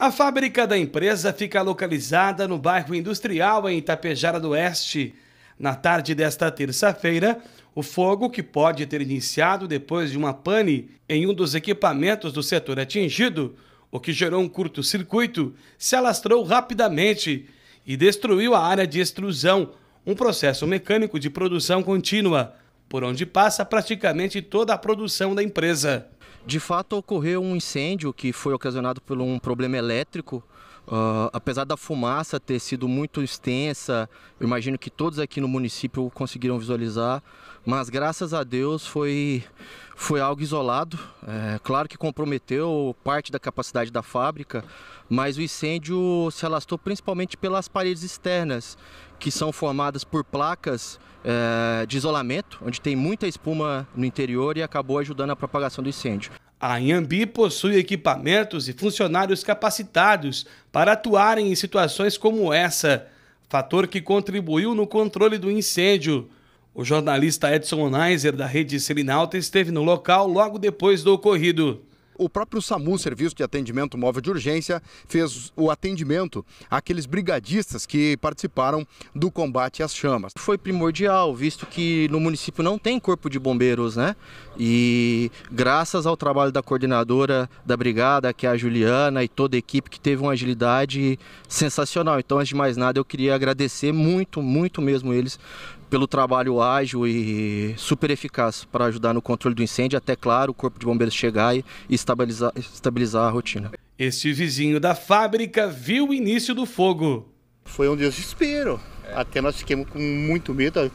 A fábrica da empresa fica localizada no bairro Industrial, em Itapejara do Oeste. Na tarde desta terça-feira, o fogo, que pode ter iniciado depois de uma pane em um dos equipamentos do setor atingido, o que gerou um curto-circuito, se alastrou rapidamente e destruiu a área de extrusão, um processo mecânico de produção contínua, por onde passa praticamente toda a produção da empresa. De fato, ocorreu um incêndio que foi ocasionado por um problema elétrico. Uh, apesar da fumaça ter sido muito extensa, eu imagino que todos aqui no município conseguiram visualizar, mas graças a Deus foi, foi algo isolado. É, claro que comprometeu parte da capacidade da fábrica, mas o incêndio se alastrou principalmente pelas paredes externas, que são formadas por placas é, de isolamento, onde tem muita espuma no interior e acabou ajudando a propagação do incêndio. A Inhambi possui equipamentos e funcionários capacitados para atuarem em situações como essa, fator que contribuiu no controle do incêndio. O jornalista Edson Neiser, da rede Selinalta, esteve no local logo depois do ocorrido o próprio SAMU, Serviço de Atendimento Móvel de Urgência, fez o atendimento àqueles brigadistas que participaram do combate às chamas. Foi primordial, visto que no município não tem corpo de bombeiros, né? E graças ao trabalho da coordenadora da brigada, que é a Juliana, e toda a equipe que teve uma agilidade sensacional. Então, antes de mais nada, eu queria agradecer muito, muito mesmo eles pelo trabalho ágil e super eficaz para ajudar no controle do incêndio, até claro o Corpo de Bombeiros chegar e estabilizar, estabilizar a rotina. Este vizinho da fábrica viu o início do fogo foi um desespero. É. Até nós fiquemos com muito medo,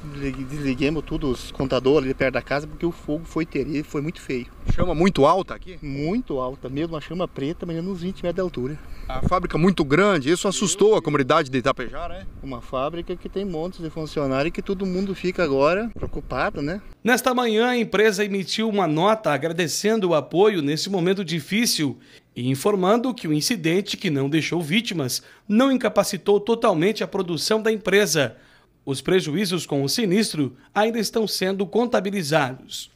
desliguemos tudo, os contadores ali perto da casa, porque o fogo foi terrível, e foi muito feio. Chama muito alta aqui? Muito alta, mesmo uma chama preta, mas uns 20 metros de altura. A fábrica é muito grande, isso assustou a comunidade de Itapejara, né? Uma fábrica que tem montes de funcionários e que todo mundo fica agora preocupado, né? Nesta manhã, a empresa emitiu uma nota agradecendo o apoio nesse momento difícil e informando que o incidente, que não deixou vítimas, não incapacitou totalmente a produção da empresa. Os prejuízos com o sinistro ainda estão sendo contabilizados.